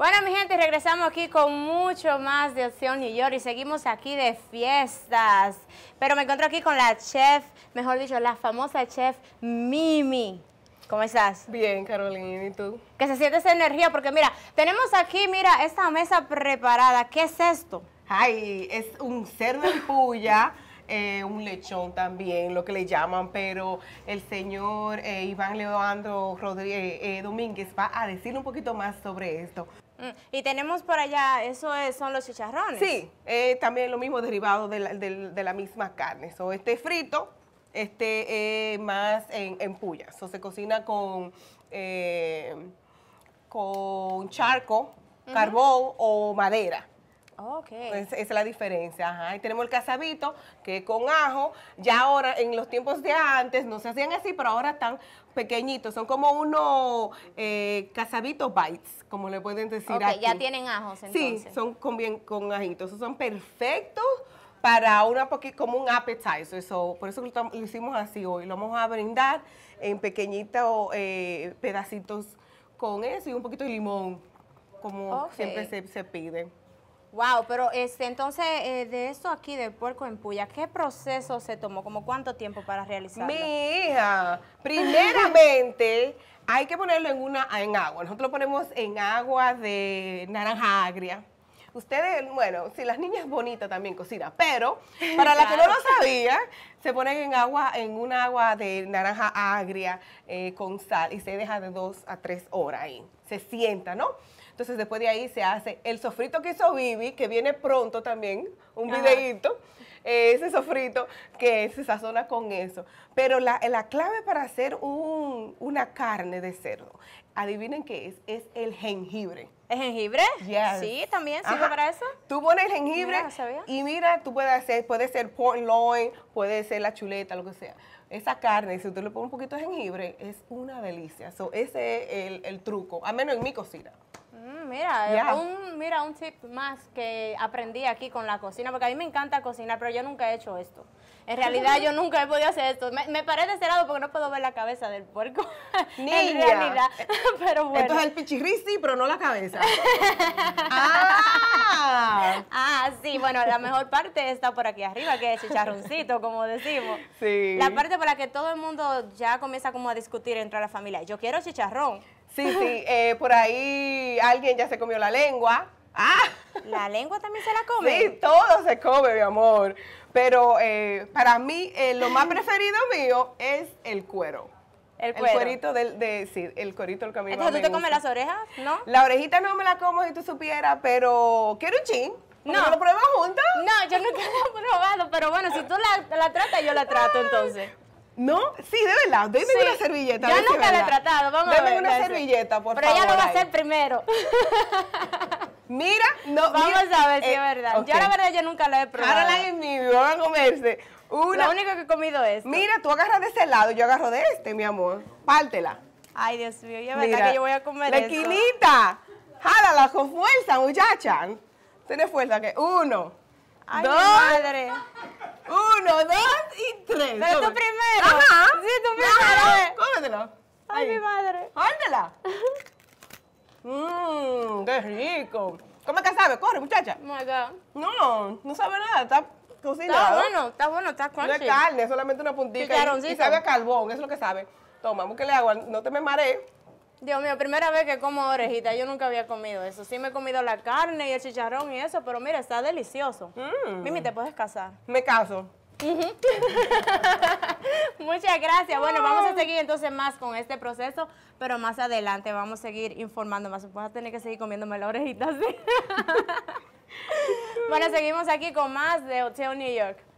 Bueno, mi gente, regresamos aquí con mucho más de Opción y York y seguimos aquí de fiestas. Pero me encuentro aquí con la chef, mejor dicho, la famosa chef Mimi. ¿Cómo estás? Bien, Carolina, ¿y tú? Que se siente esa energía, porque mira, tenemos aquí, mira, esta mesa preparada. ¿Qué es esto? Ay, es un cerdo en puya. un lechón también, lo que le llaman, pero el señor eh, Iván Leandro Rodríguez, eh, Domínguez va a decir un poquito más sobre esto. Mm, y tenemos por allá, eso son los chicharrones. Sí, también lo mismo derivado de la, misma carne. So, este frito, este es más en, puya. So, se cocina con, eh, con charco, carbón o madera. Oh, esa es la diferencia. Ajá. tenemos el casabito, que con ajo, ya ahora, en los tiempos de antes, no se hacían así, pero ahora están pequeñitos. Son como unos eh, bites, como le pueden decir ya tienen ajo entonces. Sí, son con, bien, con ajitos. son perfectos para una como un appetizer. Eso, por eso lo, hicimos así hoy. Lo vamos a brindar en pequeñitos eh, pedacitos con eso y un poquito de limón, como siempre se pide. Wow, pero este, entonces eh, de esto aquí del puerco en puya, ¿qué proceso se tomó? ¿Como cuánto tiempo para realizarlo? Mi hija, primeramente hay que ponerlo en una en agua. Nosotros lo ponemos en agua de naranja agria. Ustedes, bueno, si las niñas bonitas también cocinan, pero para las que no lo sabía, se ponen en agua, en un agua de naranja agria eh, con sal y se deja de dos a tres horas ahí. Se sienta, ¿no? Entonces después de ahí se hace el sofrito que hizo Vivi, que viene pronto también, un videíto. Eh, ese sofrito que se sazona con eso. Pero la, la clave para hacer una carne de cerdo, adivinen qué es, es el jengibre. ¿El jengibre? Sí, también sirve para eso. Tú pones el jengibre y mira, tú puedes hacer, puede ser pork loin, puede ser la chuleta, lo que sea. Esa carne, si usted le pone un poquito de jengibre, es una delicia. So, ese es el, truco, al menos en mi cocina. Mm, mira, un, mira, un tip más que aprendí aquí con la cocina, porque a mí me encanta cocinar, pero yo nunca he hecho esto. En realidad yo nunca he podido hacer esto. Me, parece cerrado porque no puedo ver la cabeza del puerco. ni en realidad. Pero bueno. Esto es el pichirristi, pero no la cabeza. Ah. ah. sí, bueno, la mejor parte está por aquí arriba, que es chicharroncito, como decimos. Sí. La parte por la que todo el mundo ya comienza como a discutir entre la familia. Yo quiero chicharrón. Sí, sí, eh, por ahí alguien ya se comió la lengua. Ah. La lengua también se la come. Sí, todo se come, mi amor. Pero eh, para mí, eh, lo más preferido mío es el cuero. El, cuero. el cuerito del, sí, el cuerito del camino. Entonces, ¿tú te comes las orejas, no? La orejita no me la como si tú supieras, pero quiero un chin. No. lo pruebas juntas? No, yo nunca lo he probado, pero bueno, si tú la, la tratas, yo la trato entonces. No, sí, de verdad. Deme una servilleta. Yo nunca la he tratado, vamos a ver. una servilleta, por favor. Pero ella lo va a hacer primero. Mira, no, vamos a ver si eh, es verdad. Yo la verdad yo nunca la he probado. Ahora la mi, mí, van a comerse. Una. Lo único que he comido es. Mira, tú agarras de este lado, yo agarro de este, mi amor. Pártela. Ay, Dios mío, ya verdad que yo voy a comer la Jálala con fuerza, muchacha. Tienes fuerza que uno, dos, madre. uno, dos y tres. Es tu primero. Ajá. Sí, tú primero. Cómetelo. Ay, mi madre. Mmm, qué rico. ¿Cómo que sabe? Corre, muchacha. Oh no, no sabe nada. Está cocinado. Está bueno, está bueno, está crunchy. No es carne, solamente una puntita. Y, sabe carbón, eso es lo que sabe. Toma, que le hago? No te me marees. Dios mío, primera vez que como orejita, yo nunca había comido eso. Sí me he comido la carne y el chicharrón y eso, pero mira, está delicioso. Mm. Mimi, ¿te puedes casar? Me caso. Muchas gracias. Bueno, vamos a seguir entonces más con este proceso, pero más adelante vamos a seguir informando más. Vas a tener que seguir comiéndome la orejita, bueno, seguimos aquí con más de Hotel New York.